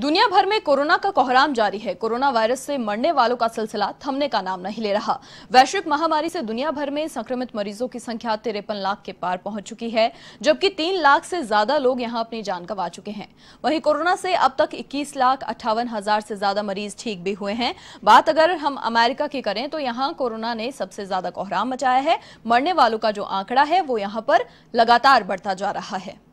दुनिया भर में कोरोना का कोहराम जारी है कोरोना वायरस से मरने वालों का सिलसिला थमने का नाम नहीं ले रहा वैश्विक महामारी से दुनिया भर में संक्रमित मरीजों की संख्या तिरपन लाख के पार पहुंच चुकी है जबकि तीन लाख से ज्यादा लोग यहां अपनी जान गंवा चुके हैं वहीं कोरोना से अब तक इक्कीस लाख अट्ठावन हजार से ज्यादा मरीज ठीक भी हुए हैं बात अगर हम अमेरिका की करें तो यहाँ कोरोना ने सबसे ज्यादा कोहराम मचाया है मरने वालों का जो आंकड़ा है वो यहाँ पर लगातार बढ़ता जा रहा है